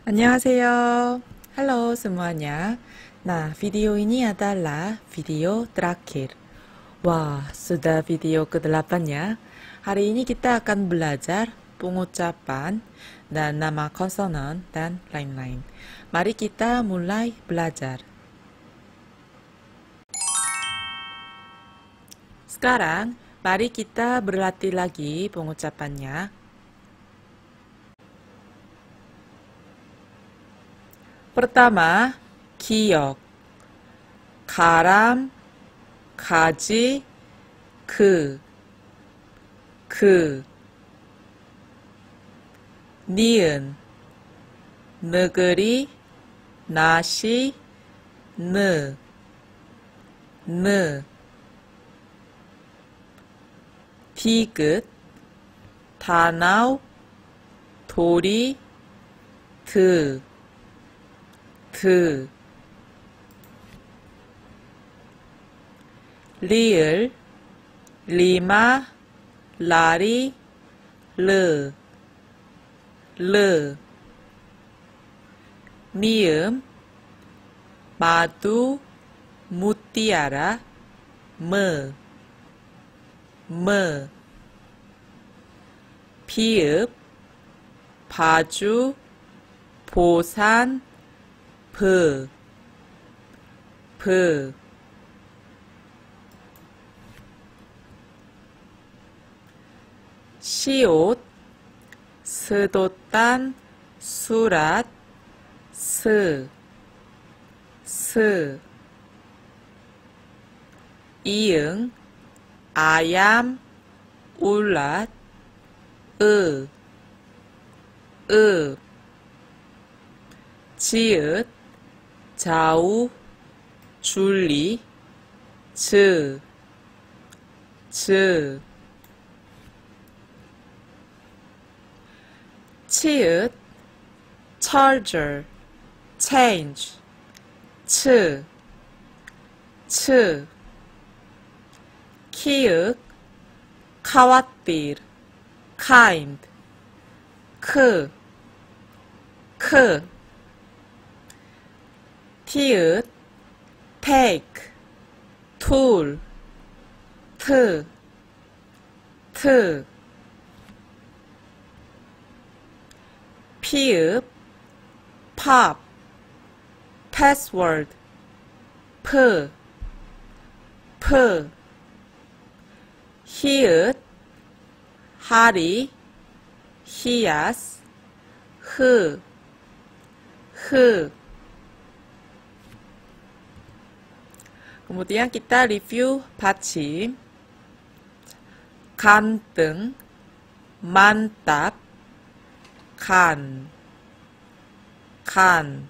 안녕하세요. Halo semuanya. Nah, video ini adalah video terakhir. Wah, sudah video ke-8 ya. Hari ini kita akan belajar pengucapan dan nama konsonan dan lain-lain. Mari kita mulai belajar. Sekarang, mari kita berlatih lagi pengucapannya. pertama 기억 가람 가지 그그 그, 니은 느그리 나시 느 느, 디귿, 다나우, 도리, 드, 그. 드 리을 리마 라리 르 르, 니음, 마두, 무띠아라, 무, 무, 비읍, 바주, 보산, 브, 브, 시옷, 스도딴, 수랏, 스, 스, 이응, 아얌, 울랏, 으, 읍, 지읒, 좌우 줄리 즈, 즈, 치읓, charger, change, 츠, 츠, 키읔, 카와띠르, kind, 크, 크, 피읒, take, tool, 트, 트. 피읒, pop, password, 프, 프. 히읗, 하리, 히야스, 흐, 흐. Kemudian kita review 받침. 간등, 만답, 간, 간,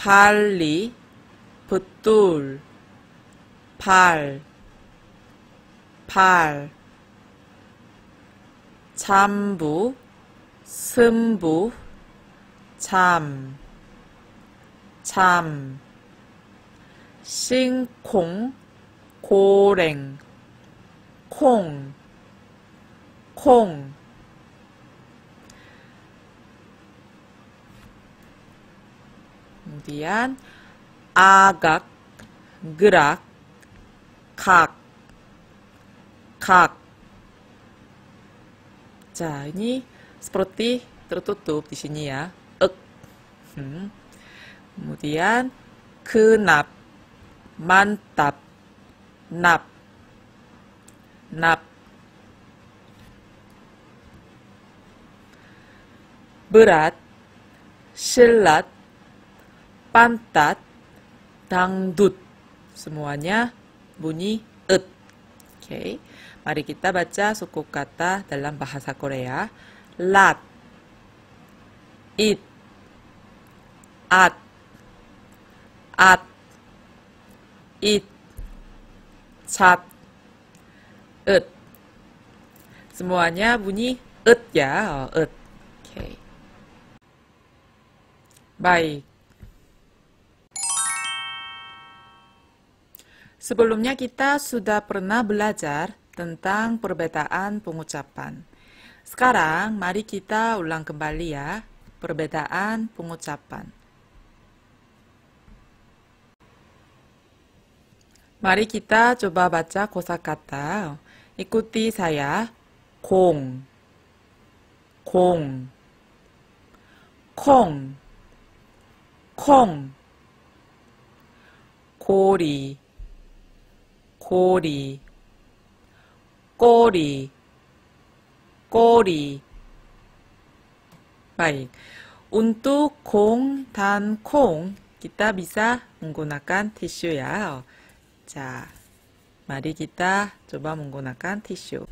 발리, 붙돌, 발, 발, 잠부, 승부, 잠, 잠. 星空고랭 kong, kong, kemudian agak, gerak, kak, kak. Nah, ini seperti tertutup di sini ya. Ek. Hmm. Kemudian kenap, mantap, nap, nap. Berat, silat, pantat, dangdut. Semuanya bunyi et. Oke. Okay. Mari kita baca suku kata dalam bahasa Korea. Lat, it, at, at, it, chat, it. Semuanya bunyi it ya, oh, it. Okay. Baik. Sebelumnya kita sudah pernah belajar tentang perbedaan pengucapan. Sekarang mari kita ulang kembali ya, perbedaan pengucapan. 말이 기타 좁아봤자 고사같다. 이꾸띠 사야 공, 공, 콩, 콩, 고리, 고리, 꼬리, 꼬리. 말이 운뚜 공, 단, 콩, 기타 미사 응고나간 티슈야. 자, 마리기다 좁아 몽고나깐 티슈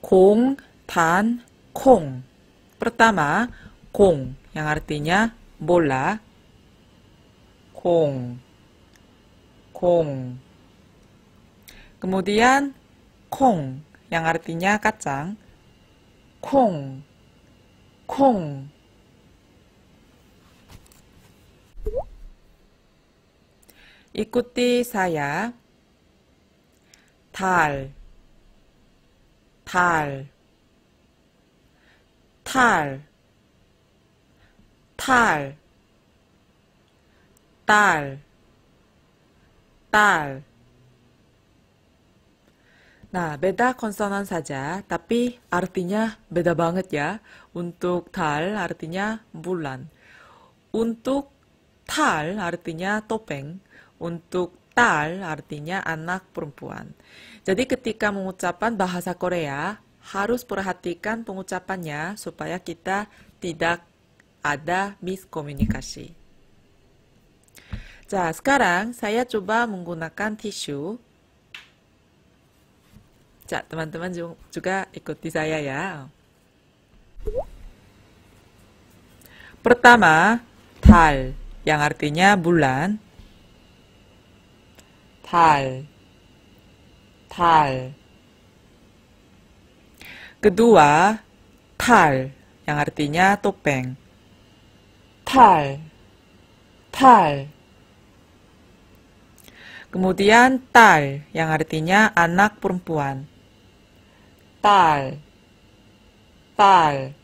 공, tan, kong. Pertama, kong yang artinya bola. Kong. Kong. Kemudian kong yang artinya kacang. Kong. Kong. Ikuti saya. tal tal tal tal tal tal. Nah, beda konsonan saja, tapi artinya beda banget ya. Untuk tal artinya bulan. Untuk tal artinya topeng. Untuk tal artinya anak perempuan. Jadi ketika mengucapkan bahasa Korea harus perhatikan pengucapannya supaya kita tidak ada miskomunikasi. Ja, sekarang saya coba menggunakan tisu. Ja, teman-teman juga ikuti saya ya. Pertama, tal yang artinya bulan. 달, 달. Kedua, tal, yang artinya topeng. Tal, tal. Kemudian tal, yang artinya anak perempuan. Tal, tal.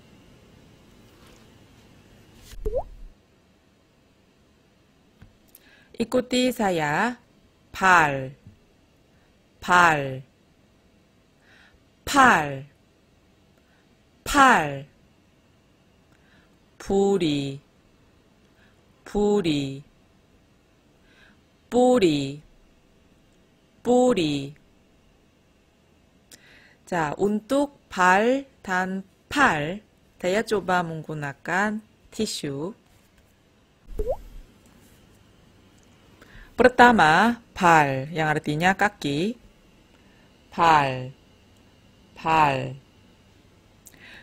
Ikuti saya 발, 발, 팔, 팔, 부리, 부리, 뿌리, 뿌리. 자, 운뚝 발, 단, 팔. 대야 좁아 문구나간 티슈. p e 다마 Pal yang artinya kaki. Pal. Pal.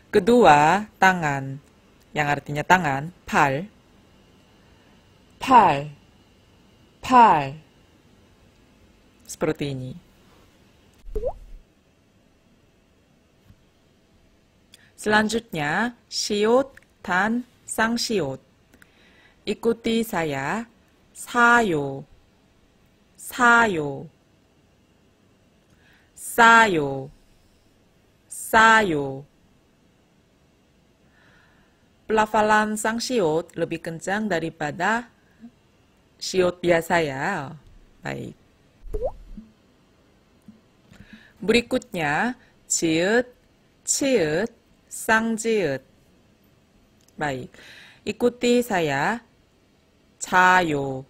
Kedua, tangan yang artinya tangan. Pal. Pal. Pal. Seperti ini. Selanjutnya, siot dan sang siot. Ikuti saya, sayo. 사요 싸요 싸요 Pelafalan sang siot lebih kencang daripada siot biasa ya. Baik. Berikutnya, ciut, ciut, sang ciut. Baik. Ikuti saya. 자요,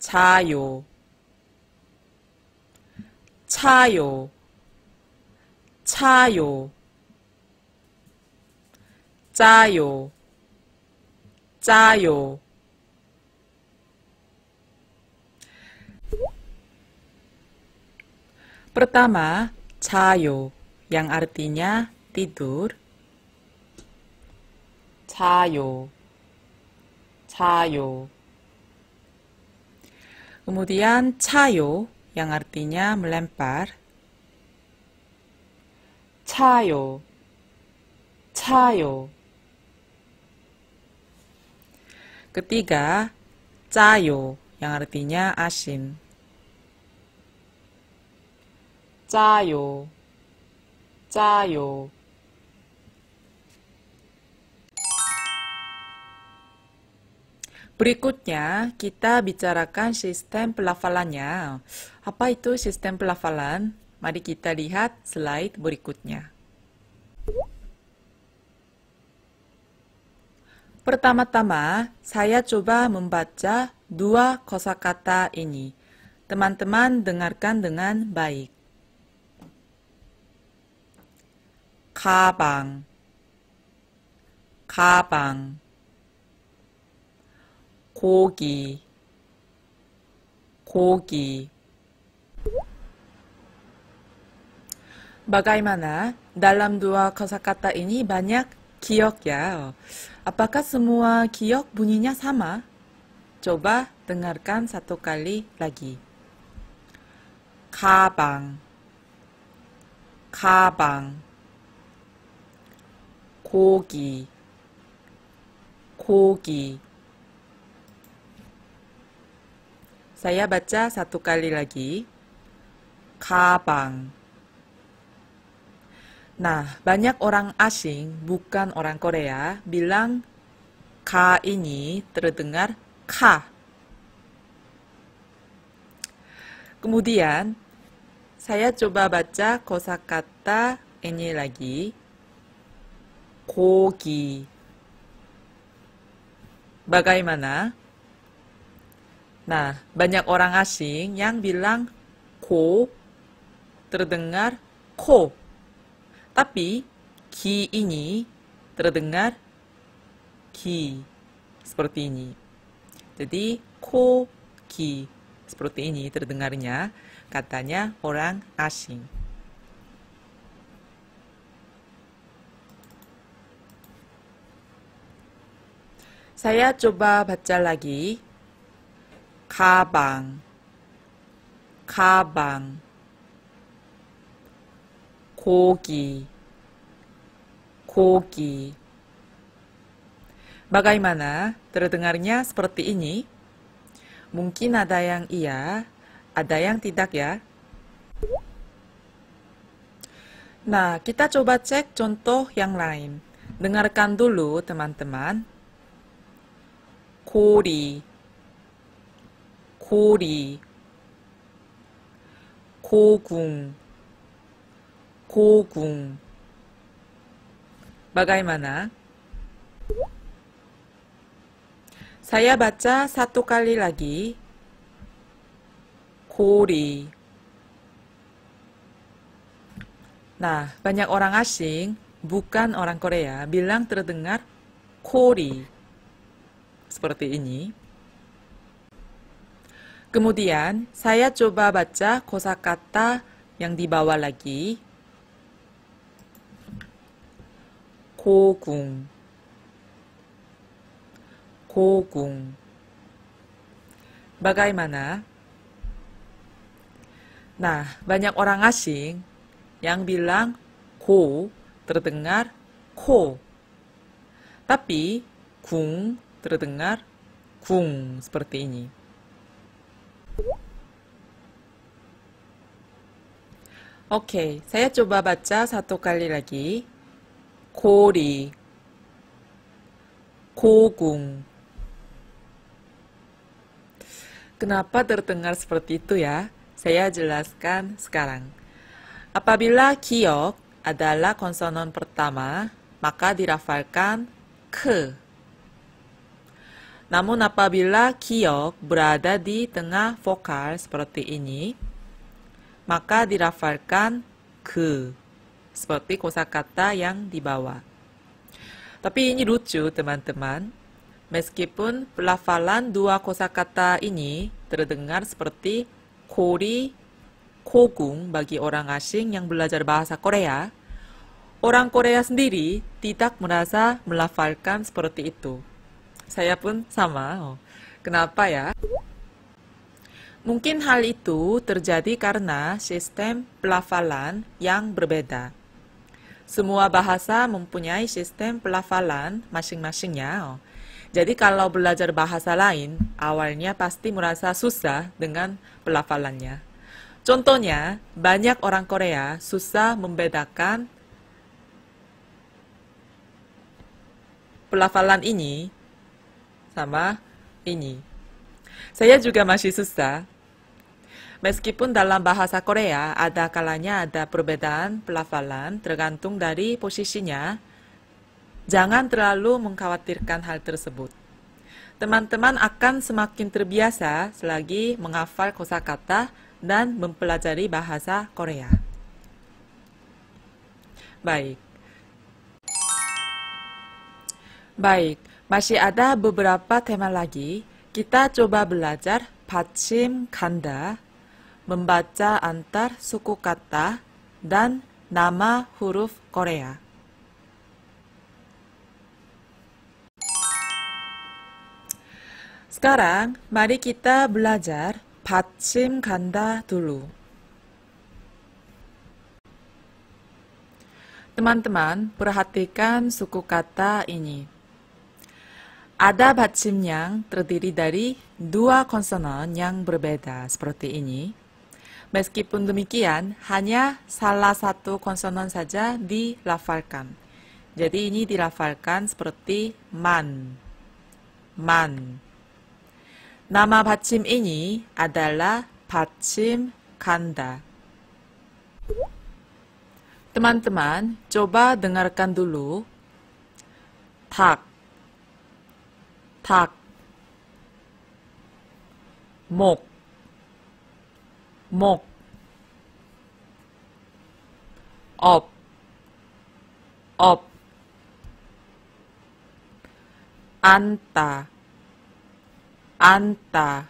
자요 차요 차요 짜요 짜요 Pertama, cayo yang artinya tidur. Cayo. Cayo. Kemudian cayo yang artinya melempar. Cayo. Cayo. Ketiga, cayo yang artinya asin. Cayo. Cayo. Berikutnya, kita bicarakan sistem pelafalannya. Apa itu sistem pelafalan? Mari kita lihat slide berikutnya. Pertama-tama, saya coba membaca dua kosakata ini. Teman-teman dengarkan dengan baik. Kabang, 가방 고기 고기 bagaimana dalam dua kosakata ini banyak kiok ya. Apakah semua kiok bunyinya sama? Coba dengarkan satu kali lagi. kabang k a 가방 가방 고기 고기 Saya baca satu kali lagi. Kabang. Nah, banyak orang asing, bukan orang Korea, bilang ka ini terdengar ka. Kemudian, saya coba baca kosakata ini lagi. 고기. Bagaimana? Nah, banyak orang asing yang bilang ko terdengar ko. Tapi ki ini terdengar ki seperti ini. Jadi ko ki seperti ini terdengarnya katanya orang asing. Saya coba baca lagi kabang, 가방 고기 고기 Bagaimana terdengarnya seperti ini? Mungkin ada yang iya, ada yang tidak ya. Nah, kita coba cek contoh yang lain. Dengarkan dulu teman-teman. 고리 코리 고궁 고궁 Bagaimana? Saya baca satu kali lagi. Kori. Nah, banyak orang asing, bukan orang Korea, bilang terdengar kori. Seperti ini. Kemudian saya coba baca kosakata yang di bawah lagi. 고궁 고궁 Bagaimana? Nah, banyak orang asing yang bilang ko terdengar ko. Tapi kung terdengar kung seperti ini. Oke, saya coba baca satu kali lagi. 고리, 고궁. Kenapa terdengar seperti itu ya? Saya jelaskan sekarang. Apabila kiok adalah konsonan pertama, maka dirafalkan ke. Namun apabila kiok berada di tengah vokal seperti ini, maka dirafalkan ke seperti kosakata yang di bawah. Tapi ini lucu teman-teman. Meskipun pelafalan dua kosakata ini terdengar seperti kori kogung bagi orang asing yang belajar bahasa Korea, orang Korea sendiri tidak merasa melafalkan seperti itu. Saya pun sama. Oh. Kenapa ya? Mungkin hal itu terjadi karena sistem pelafalan yang berbeda. Semua bahasa mempunyai sistem pelafalan masing-masingnya. Jadi kalau belajar bahasa lain, awalnya pasti merasa susah dengan pelafalannya. Contohnya, banyak orang Korea susah membedakan pelafalan ini sama ini. Saya juga masih susah. Meskipun dalam bahasa Korea ada kalanya ada perbedaan pelafalan tergantung dari posisinya, jangan terlalu mengkhawatirkan hal tersebut. Teman-teman akan semakin terbiasa selagi menghafal kosakata dan mempelajari bahasa Korea. Baik. Baik, masih ada beberapa tema lagi kita coba belajar bacim ganda, membaca antar suku kata dan nama huruf Korea. Sekarang, mari kita belajar bacim ganda dulu. Teman-teman, perhatikan suku kata ini. Ada bacim yang terdiri dari dua konsonan yang berbeda seperti ini. Meskipun demikian, hanya salah satu konsonan saja dilafalkan. Jadi ini dilafalkan seperti man. Man. Nama bacim ini adalah bacim kanda. Teman-teman, coba dengarkan dulu. tak. 닭, 목, 목, 업, 업, 앉다, 앉다,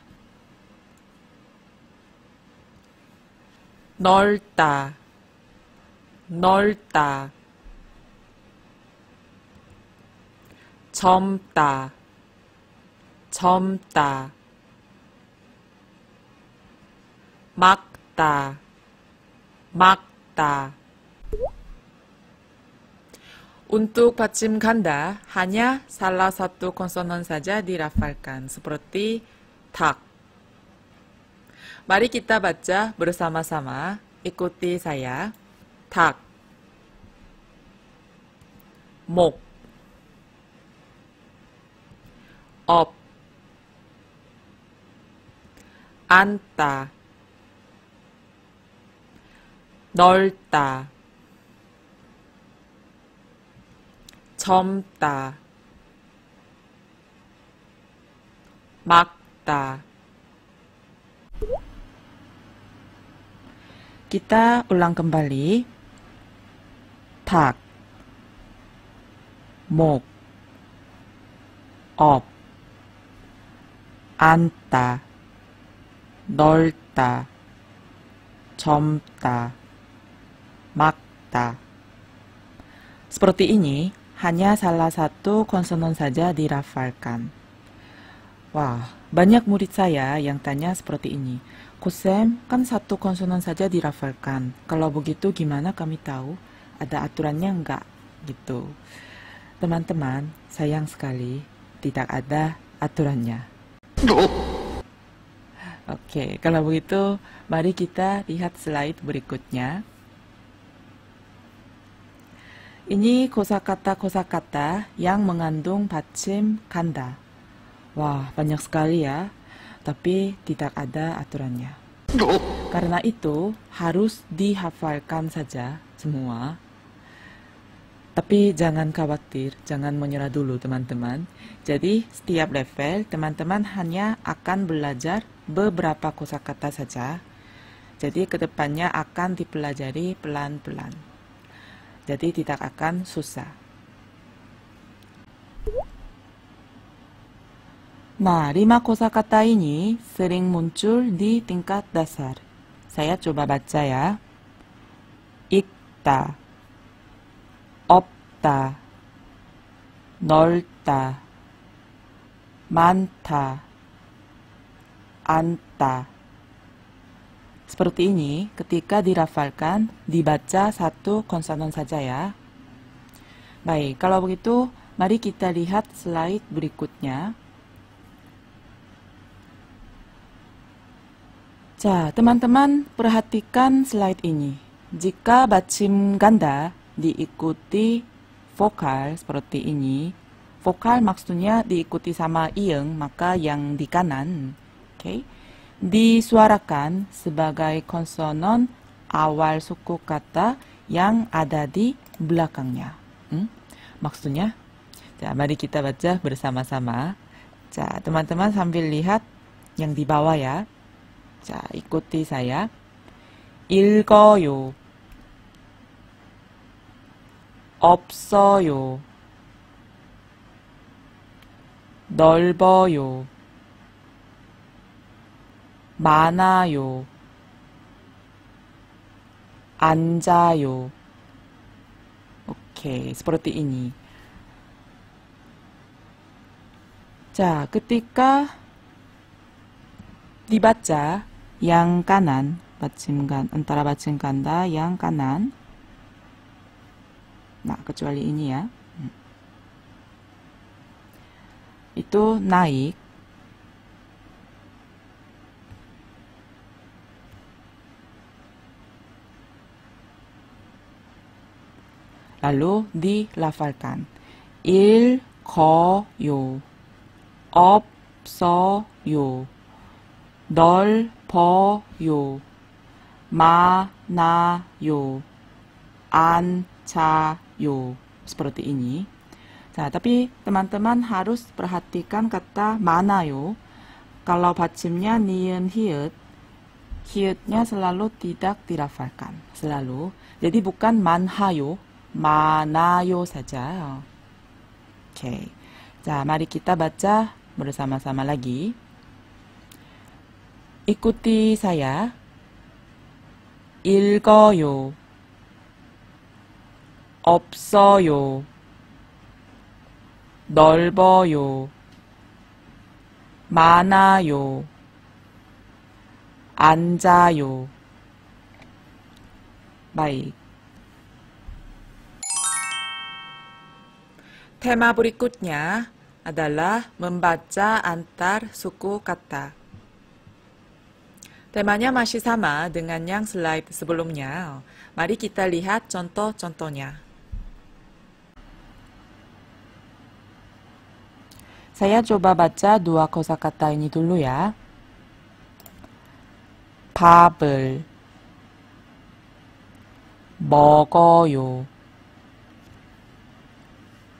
넓다, 넓다, 젊다, 젊다 막다 막다 Untuk 받침 ganda hanya salah satu konsonan saja dirafalkan seperti tak. Mari kita baca bersama-sama. Ikuti saya. Tak. Mok. Op. 앉다 넓다 젊다 막다 Kita ulang kembali. 닭, 목, 업, 앉다. 넓다, 젊다, 막다. Seperti ini, hanya salah satu konsonan saja dirafalkan. Wah, banyak murid saya yang tanya seperti ini. Kusem, kan satu konsonan saja dirafalkan. Kalau begitu gimana kami tahu? Ada aturannya enggak? Gitu. Teman-teman, sayang sekali, tidak ada aturannya. Oh. Oke, kalau begitu mari kita lihat slide berikutnya. Ini kosakata-kosakata yang mengandung bacim kanda. Wah, banyak sekali ya. Tapi tidak ada aturannya. Karena itu harus dihafalkan saja semua tapi jangan khawatir, jangan menyerah dulu teman-teman. Jadi setiap level teman-teman hanya akan belajar beberapa kosakata saja. Jadi kedepannya akan dipelajari pelan-pelan. Jadi tidak akan susah. Nah, lima kosakata ini sering muncul di tingkat dasar. Saya coba baca ya. Ikta. 넓다 넓다 많다 안다. Seperti ini ketika dirafalkan dibaca satu konsonan saja ya. Baik, kalau begitu mari kita lihat slide berikutnya. 자, teman-teman perhatikan slide ini. Jika bacim ganda diikuti vokal seperti ini, vokal maksudnya diikuti sama ieng, maka yang di kanan, oke, okay, disuarakan sebagai konsonan awal suku kata yang ada di belakangnya. Hmm? Maksudnya, ya, mari kita baca bersama-sama. Ja, teman-teman sambil lihat yang di bawah ya. Ja, ikuti saya. 읽어요. 없어요. 넓어요. 많아요. 앉아요. 오케이. seperti ini. 자, ketika dibaca yang kanan, bacimkan antara bacimkan da yang kanan nah kecuali ini ya hmm. itu naik lalu dilafalkan il 거요 없어요 넓어요 많아요 cha you seperti ini. Nah, tapi teman-teman harus perhatikan kata mana yo. Kalau bacanya niun hiut, hiutnya selalu tidak dirafalkan. Selalu. Jadi bukan mana manayo saja. Oke. Okay. Nah, mari kita baca bersama-sama lagi. Ikuti saya. 읽어요. 없어요. 넓어요. 많아요. 앉아요. baik. Tema berikutnya adalah membaca antar suku kata. Temanya masih sama dengan yang slide sebelumnya. Mari kita lihat contoh-contohnya. Saya coba baca dua kosakata ini dulu ya. 밥을 먹어요.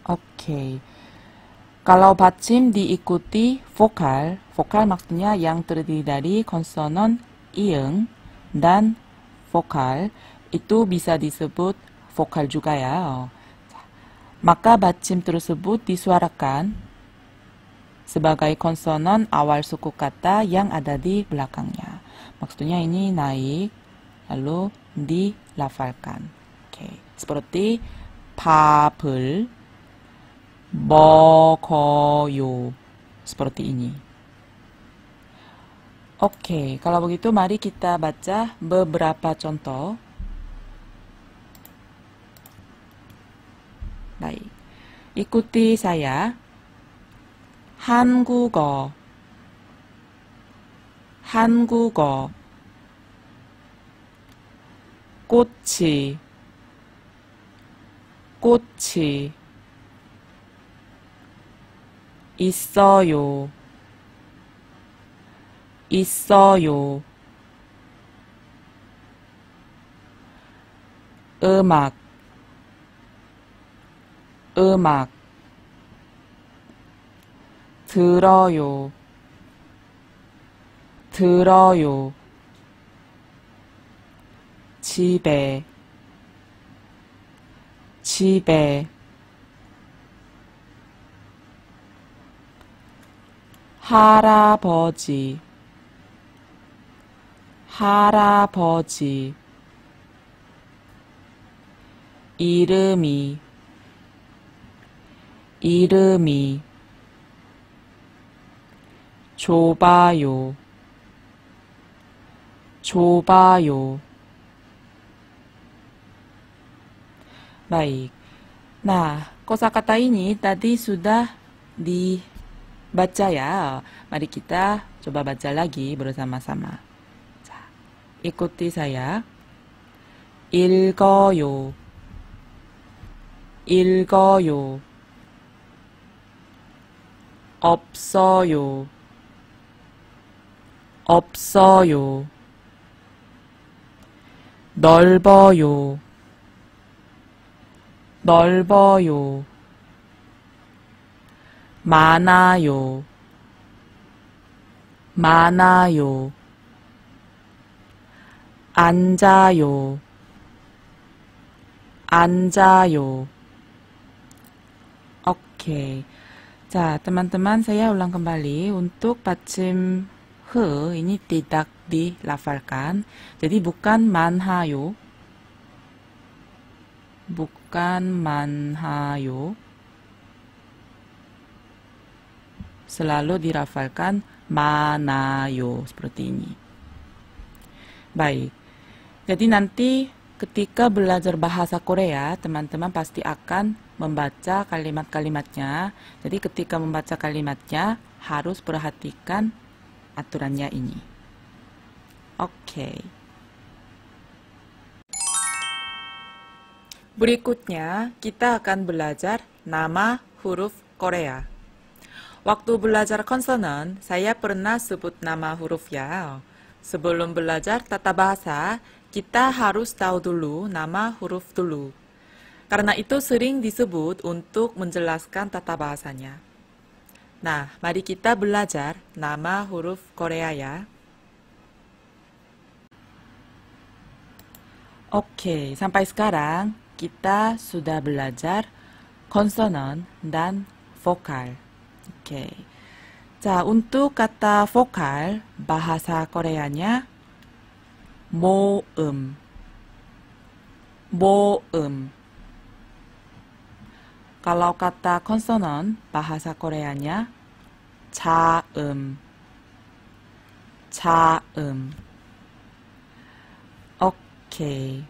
Oke. Kalau batim diikuti vokal, vokal maksudnya yang terdiri dari konsonan, ieng, dan vokal, itu bisa disebut vokal juga ya. Maka batim tersebut disuarakan sebagai konsonan awal suku kata yang ada di belakangnya. Maksudnya ini naik lalu dilafalkan. Oke, okay. seperti 밥을 먹어요. Seperti ini. Oke, okay, kalau begitu mari kita baca beberapa contoh. Baik. Ikuti saya. 한국어 한국어 꽃이 꽃이 있어요 있어요 음악 음악 들어요 들어요 집에 집에 할아버지 할아버지 이름이 이름이 좁아요 좁아요 Baik. Nah, kosakata ini tadi sudah dibaca ya. Mari kita coba baca lagi bersama-sama. Ikuti saya. 읽어요. 읽어요. 없어요. 없어요. 넓어요. 넓어요. 많아요. 많아요. 앉아요. 앉아요. 오케이. 자, teman-teman saya ulang kembali untuk 받침 he ini tidak dilafalkan. Jadi bukan manhayo. Bukan manhayo. Selalu dirafalkan manayo seperti ini. Baik. Jadi nanti ketika belajar bahasa Korea, teman-teman pasti akan membaca kalimat-kalimatnya. Jadi ketika membaca kalimatnya harus perhatikan aturannya ini. Oke. Okay. Berikutnya, kita akan belajar nama huruf Korea. Waktu belajar konsonan, saya pernah sebut nama huruf ya. Sebelum belajar tata bahasa, kita harus tahu dulu nama huruf dulu. Karena itu sering disebut untuk menjelaskan tata bahasanya. Nah, mari kita belajar nama huruf Korea ya. Oke, sampai sekarang kita sudah belajar konsonan dan vokal. Oke. 자, untuk kata vokal bahasa Koreanya 모음. 모음. kalau kata konsonan bahasa Koreanya 자음 자음 오케이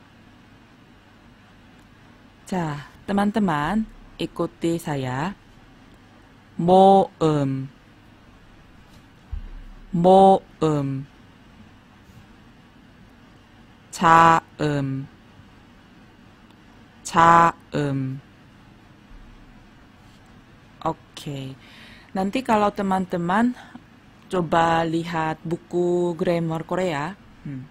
자, teman-teman ikuti saya 모음 모음 자음 자음 okay. nanti kalau teman-teman coba lihat buku grammar Korea hmm,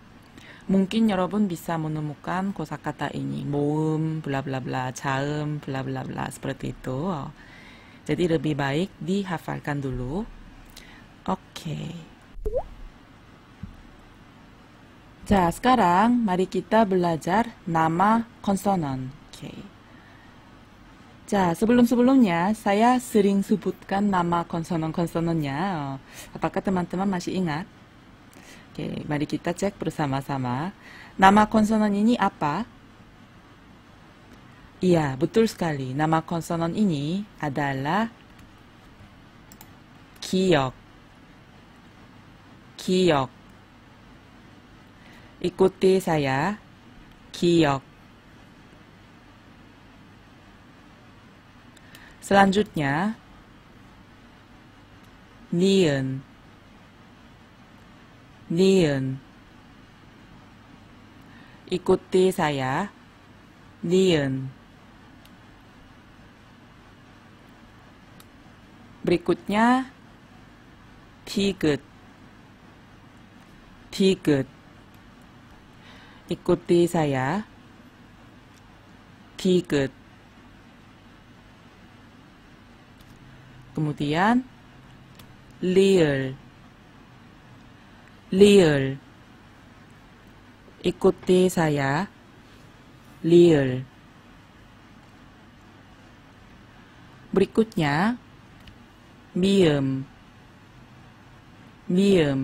mungkin nyerobun bisa menemukan kosakata ini moom, bla bla bla caem bla bla bla seperti itu jadi lebih baik dihafalkan dulu oke okay. Nah, sekarang mari kita belajar nama konsonan. Okay. Nah, nah, sebelum-sebelumnya saya sering sebutkan nama konsonon-konsononnya. Oh, apakah teman-teman masih ingat? mari kita cek bersama-sama. Nama konsonon ini apa? Iya, betul sekali. Nama konsonon ini adalah 기억. 기억. Ikuti saya. 기억. Selanjutnya, nian, nian. Ikuti saya, nian. Berikutnya, tiget, tiget. Ikuti saya, tiget. Kemudian liel liel Ikuti saya. liel Berikutnya Miem Miem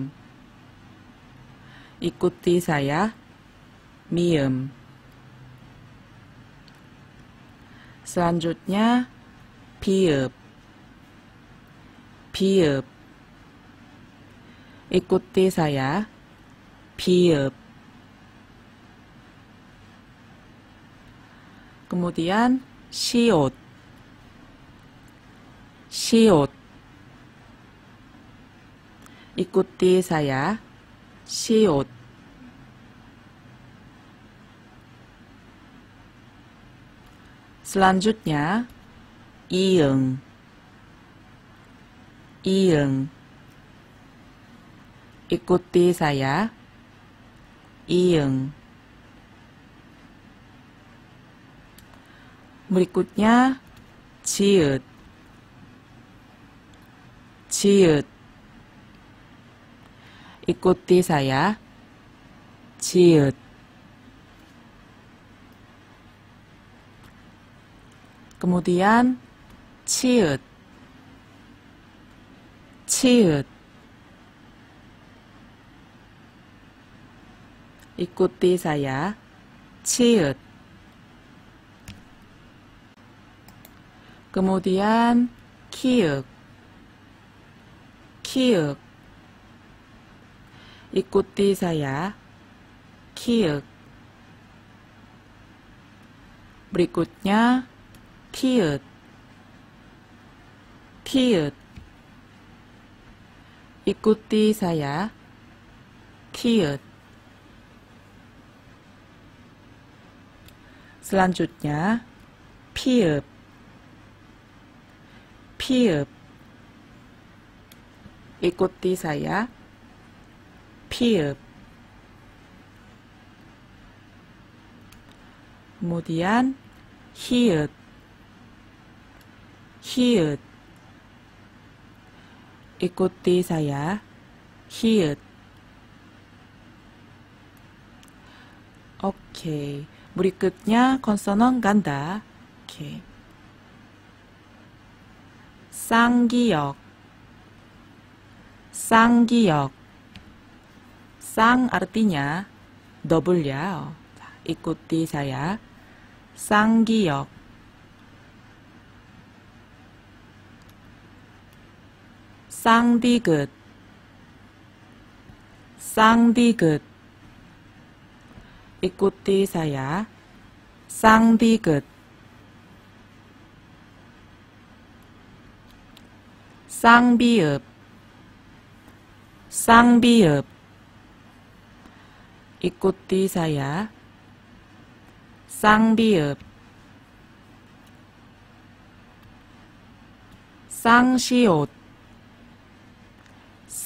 Ikuti saya Miem Selanjutnya Piep 비읍 이 꽃대사야 비읍 그무디안 시옷 시옷 이 꽃대사야 시옷 selanjutnya i e n g Ieng. Ikuti saya. Ieng. Berikutnya ciut. Ciut. Ikuti saya. Ciut. Kemudian ciut ciut ikuti saya ciut kemudian kiuk kiuk ikuti saya kiuk berikutnya tiut tiut Ikuti saya. Kiet. Selanjutnya, piep. Piep. Ikuti saya. Piep. Kemudian, hiet. Hiet. Ikuti saya. Heard. Oke. Berikutnya konsonan ganda. Oke. Okay. 쌍기역 sang artinya double ya. Ikuti saya. 쌍기역 쌍디귿 쌍디귿 이꽃띠사야 쌍디귿 쌍비읍 쌍비읍 이꽃띠사야 쌍비읍 쌍시옷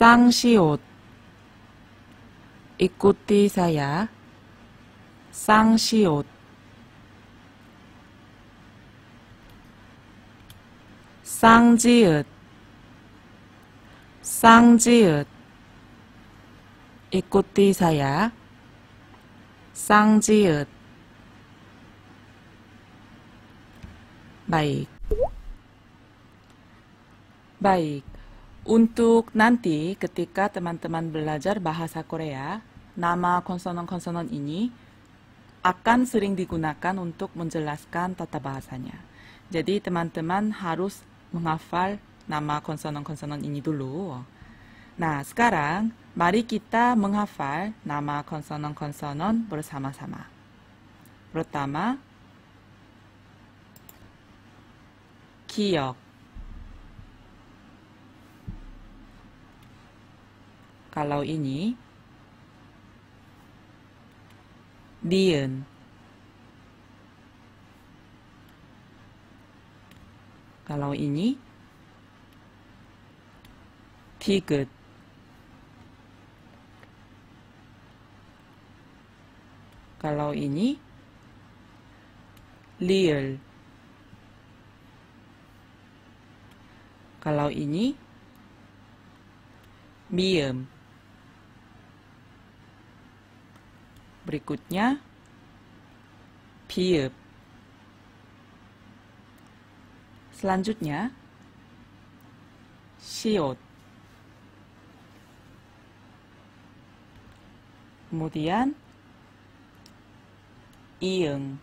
쌍시옷 이꾸띠사야 쌍시옷 쌍지읒 쌍지읒 이꾸띠사야 쌍지읒 마이크 마이크 Untuk nanti ketika teman-teman belajar bahasa Korea, nama konsonan-konsonan ini akan sering digunakan untuk menjelaskan tata bahasanya. Jadi teman-teman harus menghafal nama konsonan-konsonan ini dulu. Nah, sekarang mari kita menghafal nama konsonan-konsonan bersama-sama. Pertama, 기억 kalau ini dien kalau ini tiket kalau ini liel kalau ini Miem. berikutnya pie. Selanjutnya siot. Kemudian ieng.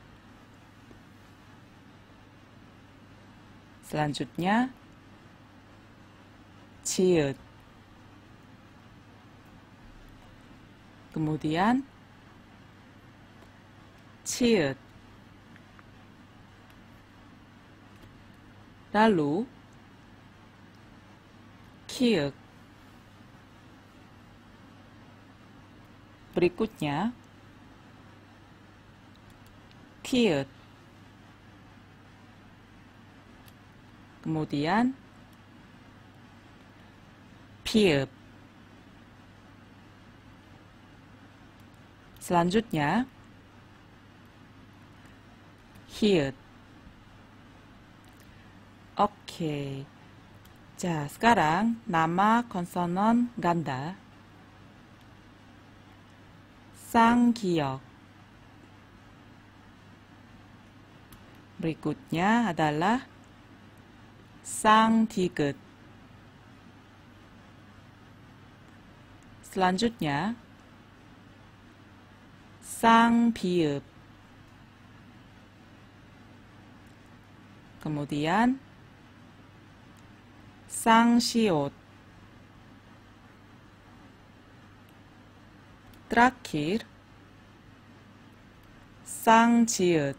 Selanjutnya ciut. Kemudian siut. Lalu, kiuk. Berikutnya, kiut. Kemudian, piup. Selanjutnya, here. Oke. Okay. sekarang nama konsonan ganda. sang kiok. Berikutnya adalah sang tiget. Selanjutnya sang sangbiub. kemudian sangsiot. Terakhir, s a n g s i o t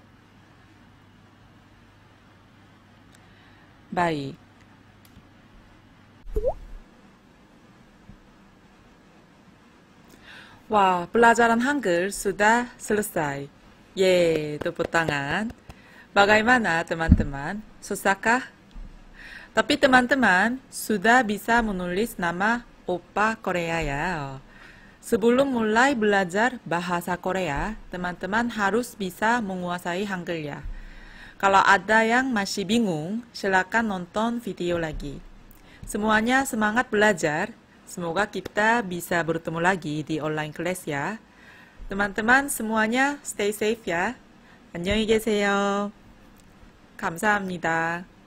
Baik. Wah, pelajaran Hangul sudah selesai. Ye, tepuk tangan. Bagaimana teman-teman? Susahkah? Tapi teman-teman sudah bisa menulis nama opa Korea ya. Sebelum mulai belajar bahasa Korea, teman-teman harus bisa menguasai Hangul ya. Kalau ada yang masih bingung, silakan nonton video lagi. Semuanya semangat belajar. Semoga kita bisa bertemu lagi di online class ya. Teman-teman semuanya stay safe ya. 안녕히 계세요. 감사합니다.